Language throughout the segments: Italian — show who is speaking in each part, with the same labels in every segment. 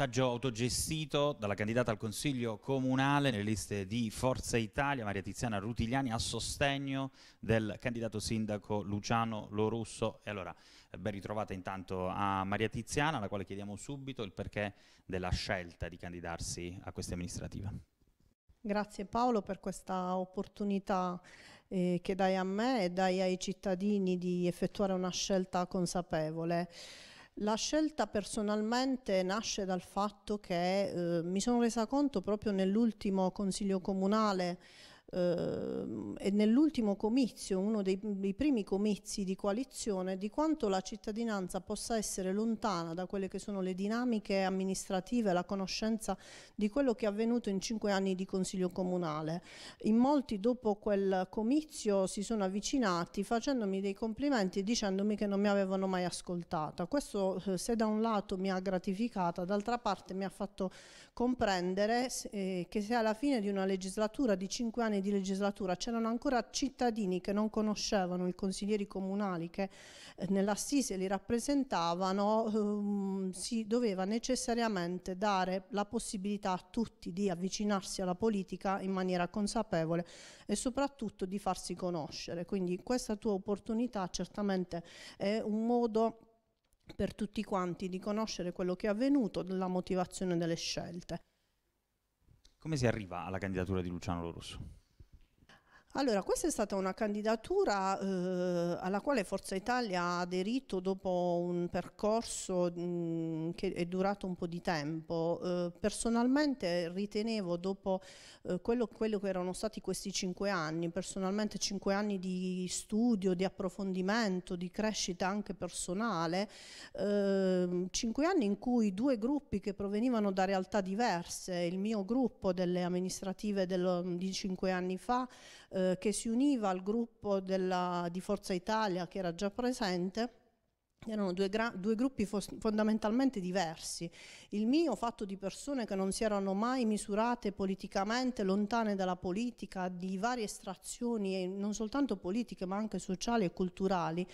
Speaker 1: messaggio autogestito dalla candidata al Consiglio Comunale nelle liste di Forza Italia, Maria Tiziana Rutigliani, a sostegno del candidato sindaco Luciano Lorusso. E allora, eh, ben ritrovata intanto a Maria Tiziana, alla quale chiediamo subito il perché della scelta di candidarsi a questa amministrativa.
Speaker 2: Grazie Paolo per questa opportunità eh, che dai a me e dai ai cittadini di effettuare una scelta consapevole. La scelta personalmente nasce dal fatto che eh, mi sono resa conto proprio nell'ultimo consiglio comunale Uh, e nell'ultimo comizio, uno dei, dei, primi comizi di coalizione, di quanto la cittadinanza possa essere lontana da quelle che sono le dinamiche amministrative, la conoscenza di quello che è avvenuto in cinque anni di Consiglio Comunale. In molti dopo quel comizio si sono avvicinati facendomi dei complimenti e dicendomi che non mi avevano mai ascoltata. Questo eh, se da un lato mi ha gratificata, d'altra parte mi ha fatto comprendere eh, che se alla fine di una legislatura di cinque anni anni di legislatura c'erano ancora cittadini che non conoscevano i consiglieri comunali che eh, nell'assise li rappresentavano, ehm, si doveva necessariamente dare la possibilità a tutti di avvicinarsi alla politica in maniera consapevole e soprattutto di farsi conoscere. Quindi questa tua opportunità certamente è un modo per tutti quanti di conoscere quello che è avvenuto, la motivazione delle scelte.
Speaker 1: Come si arriva alla candidatura di Luciano Lorusso?
Speaker 2: Allora, questa è stata una candidatura eh, alla quale Forza Italia ha aderito dopo un percorso mh, mm, che è durato un po' di tempo. Eh, personalmente ritenevo dopo eh, quello, quello, che erano stati questi cinque anni, personalmente cinque anni di studio, di approfondimento, di crescita anche personale, ehm, cinque anni in cui due gruppi che provenivano da realtà diverse, il mio gruppo delle amministrative del, di cinque anni fa, eh, che si univa al gruppo della, di Forza Italia che era già presente erano due, due gruppi fondamentalmente diversi. Il mio fatto di persone che non si erano mai misurate politicamente, lontane dalla politica, di varie estrazioni, non soltanto politiche ma anche sociali e culturali,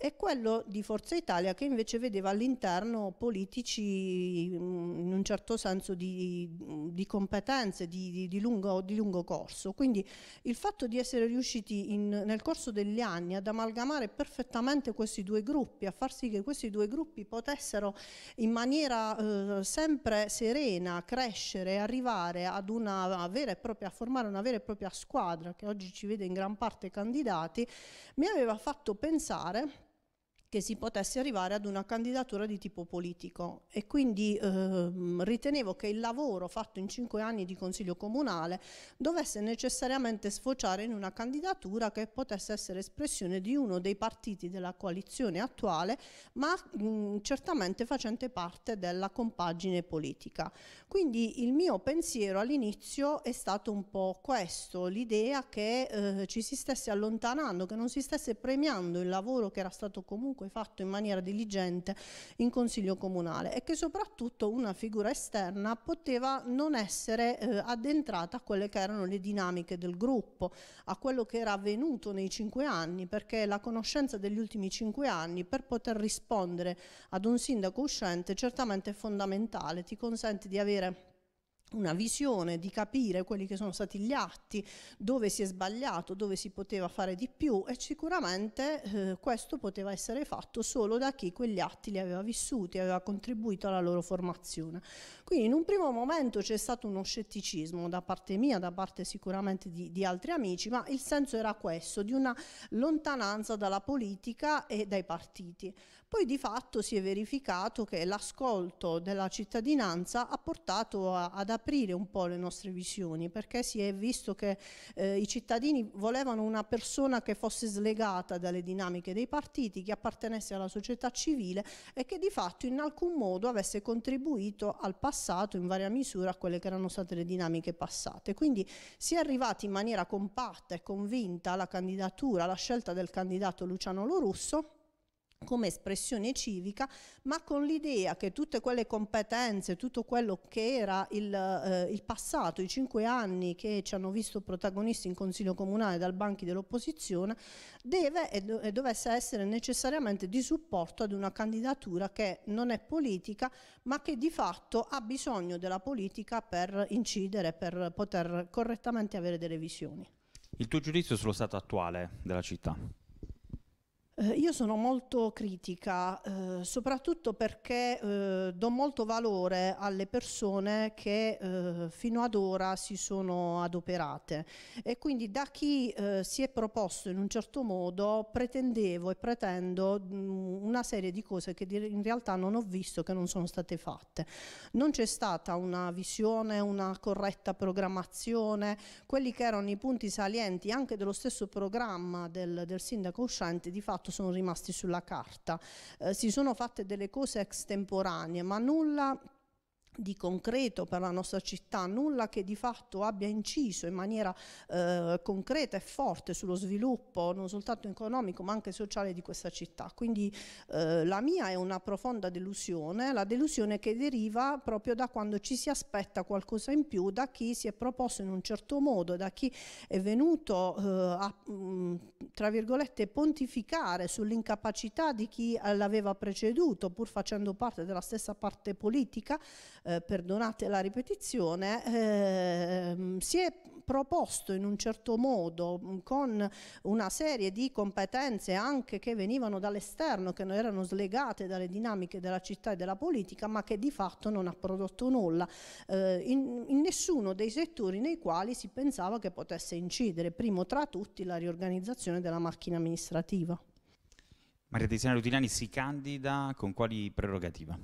Speaker 2: e quello di Forza Italia che invece vedeva all'interno politici in un certo senso di, di competenze di, di, lungo, di, lungo, corso. Quindi il fatto di essere riusciti in, nel corso degli anni ad amalgamare perfettamente questi due gruppi, a far sì che questi due gruppi potessero in maniera eh, sempre serena crescere, arrivare ad una vera e propria, a formare una vera e propria squadra che oggi ci vede in gran parte candidati, mi aveva fatto pensare che si potesse arrivare ad una candidatura di tipo politico e quindi eh, ritenevo che il lavoro fatto in cinque anni di consiglio comunale dovesse necessariamente sfociare in una candidatura che potesse essere espressione di uno dei partiti della coalizione attuale ma mh, certamente facente parte della compagine politica. Quindi il mio pensiero all'inizio è stato un po' questo, l'idea che eh, ci si stesse allontanando, che non si stesse premiando il lavoro che era stato comunque comunque fatto in maniera diligente in consiglio comunale e che soprattutto una figura esterna poteva non essere eh, addentrata a quelle che erano le dinamiche del gruppo, a quello che era avvenuto nei cinque anni, perché la conoscenza degli ultimi cinque anni per poter rispondere ad un sindaco uscente certamente è fondamentale, ti consente di avere una visione di capire quelli che sono stati gli atti, dove si è sbagliato, dove si poteva fare di più e sicuramente eh, questo poteva essere fatto solo da chi quegli atti li aveva vissuti, aveva contribuito alla loro formazione. Quindi in un primo momento c'è stato uno scetticismo da parte mia, da parte sicuramente di, di altri amici, ma il senso era questo, di una lontananza dalla politica e dai partiti. Poi di fatto si è verificato che l'ascolto della cittadinanza ha portato a, ad aprire un po' le nostre visioni, perché si è visto che eh, i cittadini volevano una persona che fosse slegata dalle dinamiche dei partiti, che appartenesse alla società civile e che di fatto in alcun modo avesse contribuito al passato in varia misura a quelle che erano state le dinamiche passate. Quindi si è arrivati in maniera compatta e convinta alla candidatura, alla scelta del candidato Luciano Lorusso come espressione civica, ma con l'idea che tutte quelle competenze, tutto quello che era il, eh, il, passato, i cinque anni che ci hanno visto protagonisti in Consiglio Comunale dal banchi dell'opposizione, deve e, do e, dovesse essere necessariamente di supporto ad una candidatura che non è politica, ma che di fatto ha bisogno della politica per incidere, per poter correttamente avere delle visioni.
Speaker 1: Il tuo giudizio sullo stato attuale della città?
Speaker 2: Eh, io sono molto critica, eh, soprattutto perché eh, do molto valore alle persone che eh, fino ad ora si sono adoperate e quindi da chi eh, si è proposto in un certo modo pretendevo e pretendo mh, mm, una serie di cose che in realtà non ho visto, che non sono state fatte. Non c'è stata una visione, una corretta programmazione, quelli che erano i punti salienti anche dello stesso programma del, del sindaco uscente di fatto fatto sono rimasti sulla carta. Eh, si sono fatte delle cose extemporanee, ma nulla di concreto per la nostra città, nulla che di fatto abbia inciso in maniera eh, concreta e forte sullo sviluppo non soltanto economico ma anche sociale di questa città. Quindi eh, la mia è una profonda delusione, la delusione che deriva proprio da quando ci si aspetta qualcosa in più da chi si è proposto in un certo modo, da chi è venuto eh, a mm, tra virgolette pontificare sull'incapacità di chi l'aveva preceduto pur facendo parte della stessa parte politica eh, perdonate la ripetizione, eh, si è proposto in un certo modo mm, con una serie di competenze anche che venivano dall'esterno, che non erano slegate dalle dinamiche della città e della politica, ma che di fatto non ha prodotto nulla eh, in, in nessuno dei settori nei quali si pensava che potesse incidere, primo tra tutti la riorganizzazione della macchina amministrativa.
Speaker 1: Maria Tiziana Rutinani si candida con quali prerogativa?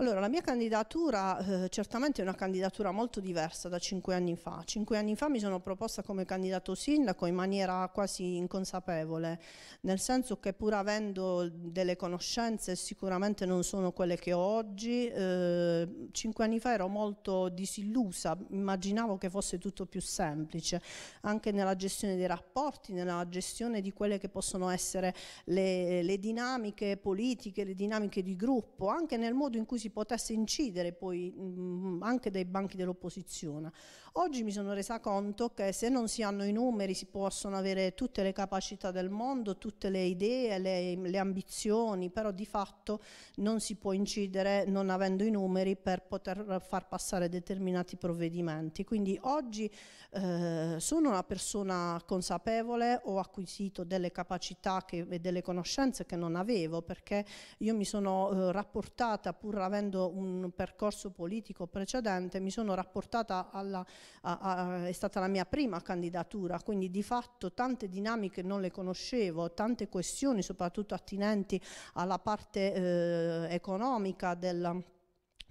Speaker 2: Allora, la mia candidatura eh, certamente è una candidatura molto diversa da cinque anni fa. Cinque anni fa mi sono proposta come candidato sindaco in maniera quasi inconsapevole, nel senso che pur avendo delle conoscenze sicuramente non sono quelle che ho oggi, eh, cinque anni fa ero molto disillusa, immaginavo che fosse tutto più semplice, anche nella gestione dei rapporti, nella gestione di quelle che possono essere le, le dinamiche politiche, le dinamiche di gruppo, anche nel modo in cui si si potesse incidere poi mh, mm, anche dai banchi dell'opposizione. Oggi mi sono resa conto che se non si hanno i numeri si possono avere tutte le capacità del mondo, tutte le idee, le, le ambizioni, però di fatto non si può incidere non avendo i numeri per poter far passare determinati provvedimenti. Quindi oggi eh, sono una persona consapevole, ho acquisito delle capacità che, e delle conoscenze che non avevo perché io mi sono eh, rapportata, pur avendo un percorso politico precedente, mi sono rapportata alla a, a, è stata la mia prima candidatura, quindi di fatto tante dinamiche non le conoscevo, tante questioni soprattutto attinenti alla parte eh, economica della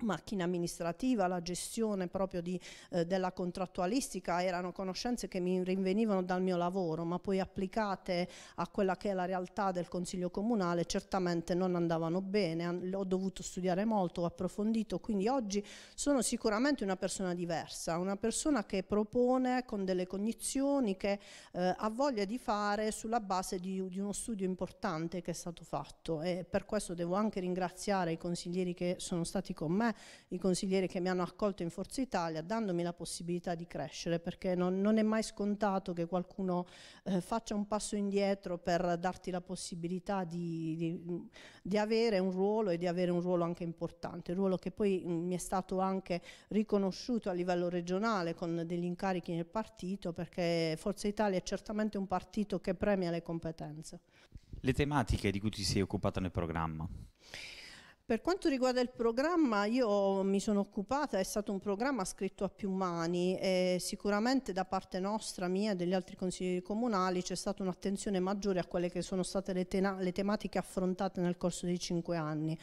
Speaker 2: macchina amministrativa, la gestione proprio di, eh, della contrattualistica erano conoscenze che mi rinvenivano dal mio lavoro ma poi applicate a quella che è la realtà del Consiglio Comunale certamente non andavano bene, ho dovuto studiare molto, ho approfondito quindi oggi sono sicuramente una persona diversa, una persona che propone con delle cognizioni che eh, ha voglia di fare sulla base di, di uno studio importante che è stato fatto e per questo devo anche ringraziare i consiglieri che sono stati con me me i consiglieri che mi hanno accolto in Forza Italia dandomi la possibilità di crescere perché non, non è mai scontato che qualcuno eh, faccia un passo indietro per darti la possibilità di, di, di, avere un ruolo e di avere un ruolo anche importante, un ruolo che poi mm, mi è stato anche riconosciuto a livello regionale con degli incarichi nel partito perché Forza Italia è certamente un partito che premia le competenze.
Speaker 1: Le tematiche di cui ti sei occupata nel programma?
Speaker 2: Per quanto riguarda il programma, io mi sono occupata, è stato un programma scritto a più mani e sicuramente da parte nostra, mia e degli altri consiglieri comunali c'è stata un'attenzione maggiore a quelle che sono state le, le, tematiche affrontate nel corso dei cinque anni.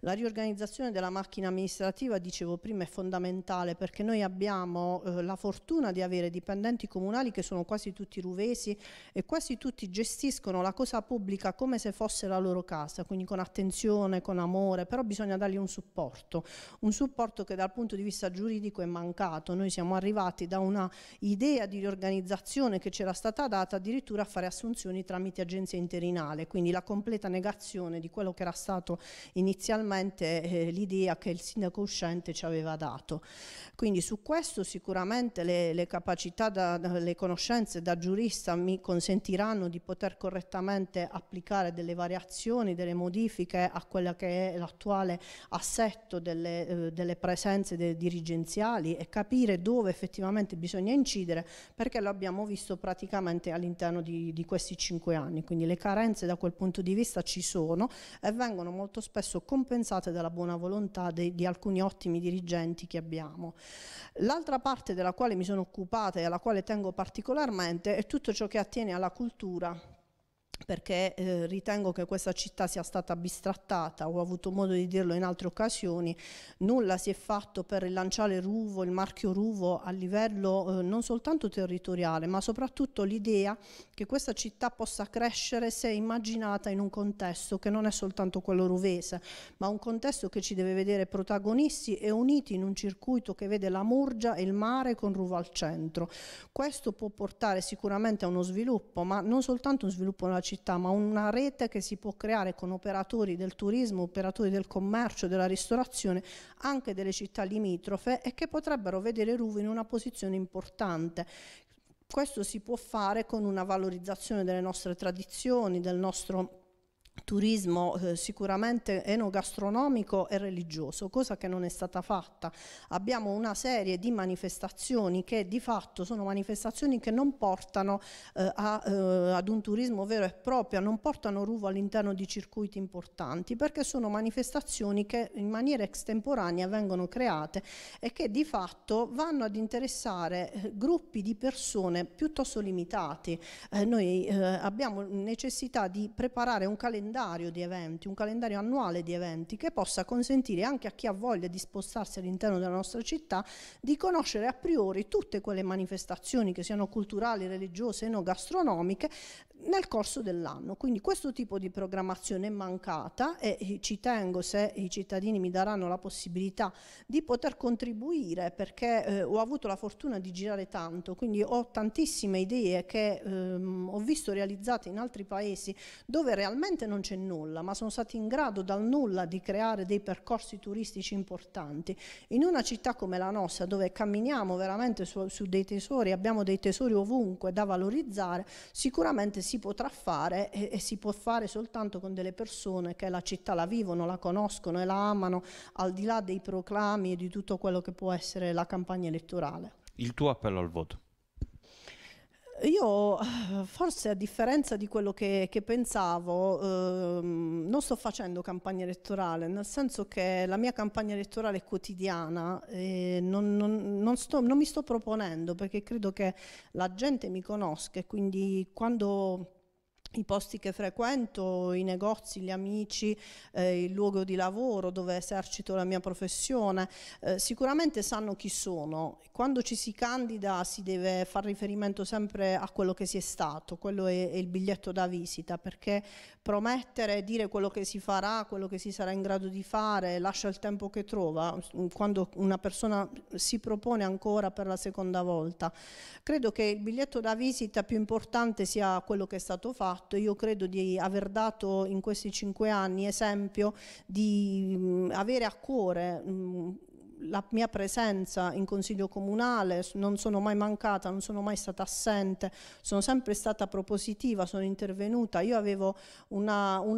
Speaker 2: La riorganizzazione della macchina amministrativa, dicevo prima, è fondamentale perché noi abbiamo eh, la fortuna di avere dipendenti comunali che sono quasi tutti ruvesi e quasi tutti gestiscono la cosa pubblica come se fosse la loro casa, quindi con attenzione, con amore, però bisogna dargli un supporto, un supporto che dal punto di vista giuridico è mancato. Noi siamo arrivati da una idea di riorganizzazione che c'era stata data addirittura a fare assunzioni tramite agenzia interinale, quindi la completa negazione di quello che era stato inizialmente eh, l'idea che il sindaco uscente ci aveva dato. Quindi su questo sicuramente le, le capacità, da, le conoscenze da giurista mi consentiranno di poter correttamente applicare delle variazioni, delle modifiche a quella che è l'attuale l'attuale assetto delle, eh, delle presenze de dirigenziali e capire dove effettivamente bisogna incidere perché lo abbiamo visto praticamente all'interno di, di questi cinque anni, quindi le carenze da quel punto di vista ci sono e vengono molto spesso compensate dalla buona volontà de, di alcuni ottimi dirigenti che abbiamo. L'altra parte della quale mi sono occupata e alla quale tengo particolarmente è tutto ciò che attiene alla cultura perché eh, ritengo che questa città sia stata bistrattata, ho avuto modo di dirlo in altre occasioni, nulla si è fatto per rilanciare Ruvo, il marchio Ruvo a livello eh, non soltanto territoriale, ma soprattutto l'idea che questa città possa crescere se immaginata in un contesto che non è soltanto quello ruvese, ma un contesto che ci deve vedere protagonisti e uniti in un circuito che vede la Murgia e il mare con Ruvo al centro. Questo può portare sicuramente a uno sviluppo, ma non soltanto un sviluppo nella città, città, ma una rete che si può creare con operatori del turismo, operatori del commercio, della ristorazione, anche delle città limitrofe e che potrebbero vedere Ruvo in una posizione importante. Questo si può fare con una valorizzazione delle nostre tradizioni, del nostro turismo eh, sicuramente enogastronomico e religioso, cosa che non è stata fatta. Abbiamo una serie di manifestazioni che di fatto sono manifestazioni che non portano eh, a, eh, ad un turismo vero e proprio, non portano ruvo all'interno di circuiti importanti, perché sono manifestazioni che in maniera estemporanea vengono create e che di fatto vanno ad interessare eh, gruppi di persone piuttosto limitati. Eh, noi eh, abbiamo necessità di preparare un calendario calendario di eventi, un calendario annuale di eventi che possa consentire anche a chi ha voglia di spostarsi all'interno della nostra città di conoscere a priori tutte quelle manifestazioni che siano culturali, religiose, gastronomiche nel corso dell'anno. Quindi questo tipo di programmazione è mancata e eh, ci tengo se i cittadini mi daranno la possibilità di poter contribuire perché eh, ho avuto la fortuna di girare tanto, quindi ho tantissime idee che ehm, ho visto realizzate in altri paesi dove realmente non c'è nulla, ma sono stati in grado dal nulla di creare dei percorsi turistici importanti. In una città come la nostra dove camminiamo veramente su, su dei tesori, abbiamo dei tesori ovunque da valorizzare, sicuramente si si potrà fare e, e, si può fare soltanto con delle persone che la città la vivono, la conoscono e la amano, al di là dei proclami e di tutto quello che può essere la campagna elettorale.
Speaker 1: Il tuo appello al voto?
Speaker 2: Io forse a differenza di quello che, che pensavo ehm, non sto facendo campagna elettorale, nel senso che la mia campagna elettorale è quotidiana e non, non, non, sto, non mi sto proponendo perché credo che la gente mi conosca e quindi quando i posti che frequento, i negozi, gli amici, eh, il luogo di lavoro dove esercito la mia professione, eh, sicuramente sanno chi sono. Quando ci si candida si deve fare riferimento sempre a quello che si è stato, quello è, è il biglietto da visita, perché promettere, dire quello che si farà, quello che si sarà in grado di fare, lascia il tempo che trova, mm, quando una persona si propone ancora per la seconda volta. Credo che il biglietto da visita più importante sia quello che è stato fatto fatto. Io credo di aver dato in questi cinque anni esempio di mh, avere a cuore mh, la mia presenza in consiglio comunale, non sono mai mancata, non sono mai stata assente, sono sempre stata propositiva, sono intervenuta, io avevo un'ansia,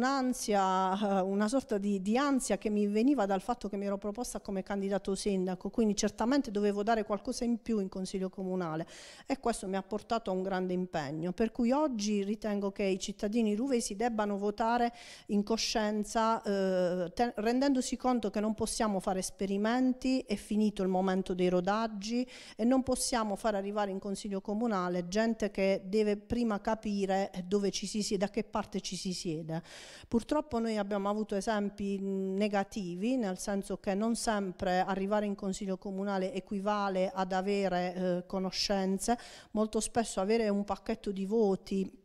Speaker 2: una, eh, un una sorta di, di ansia che mi veniva dal fatto che mi ero proposta come candidato sindaco, quindi certamente dovevo dare qualcosa in più in consiglio comunale e questo mi ha portato a un grande impegno, per cui oggi ritengo che i cittadini ruvesi debbano votare in coscienza eh, rendendosi conto che non possiamo fare esperimenti è finito il momento dei rodaggi e non possiamo far arrivare in Consiglio Comunale gente che deve prima capire dove ci si siede, da che parte ci si siede. Purtroppo noi abbiamo avuto esempi negativi, nel senso che non sempre arrivare in Consiglio Comunale equivale ad avere eh, conoscenze, molto spesso avere un pacchetto di voti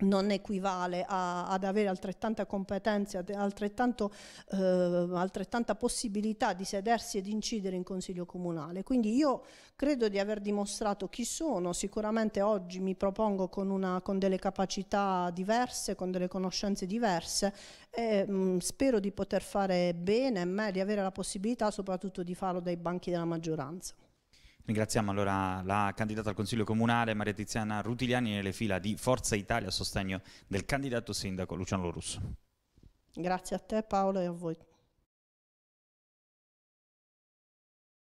Speaker 2: non equivale a, ad avere altrettanta competenza, altrettanto, eh, altrettanta possibilità di sedersi e di incidere in consiglio comunale. Quindi io credo di aver dimostrato chi sono, sicuramente oggi mi propongo con, una, con delle capacità diverse, con delle conoscenze diverse e mh, mm, spero di poter fare bene e di avere la possibilità soprattutto di farlo dai banchi della maggioranza.
Speaker 1: Ringraziamo allora la candidata al Consiglio Comunale Maria Tiziana Rutiliani nelle fila di Forza Italia a sostegno del candidato sindaco Luciano Lorusso.
Speaker 2: Grazie a te Paolo e a voi.